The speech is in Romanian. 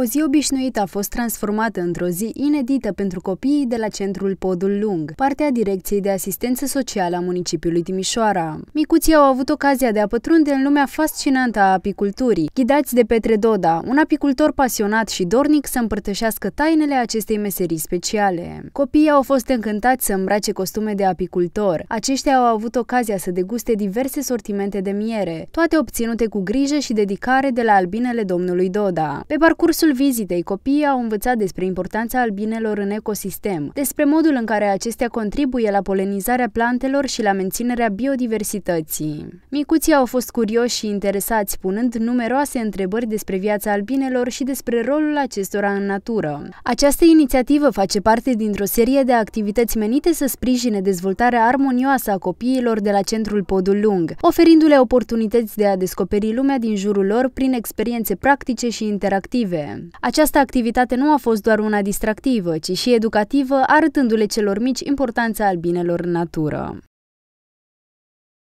O zi obișnuită a fost transformată într-o zi inedită pentru copiii de la Centrul Podul Lung, partea Direcției de Asistență Socială a municipiului Timișoara. Micuții au avut ocazia de a pătrunde în lumea fascinantă a apiculturii, ghidați de Petre Doda, un apicultor pasionat și dornic să împărtășească tainele acestei meserii speciale. Copiii au fost încântați să îmbrace costume de apicultor. Aceștia au avut ocazia să deguste diverse sortimente de miere, toate obținute cu grijă și dedicare de la albinele domnului Doda. Pe parcursul cursul vizitei, copiii au învățat despre importanța albinelor în ecosistem, despre modul în care acestea contribuie la polenizarea plantelor și la menținerea biodiversității. Micuții au fost curioși și interesați, punând numeroase întrebări despre viața albinelor și despre rolul acestora în natură. Această inițiativă face parte dintr-o serie de activități menite să sprijine dezvoltarea armonioasă a copiilor de la Centrul Podul Lung, oferindu-le oportunități de a descoperi lumea din jurul lor prin experiențe practice și interactive sale. Această activitate nu a fost doar una distractivă, ci și educativă, arătându-le celor mici importanța albinelor în natură.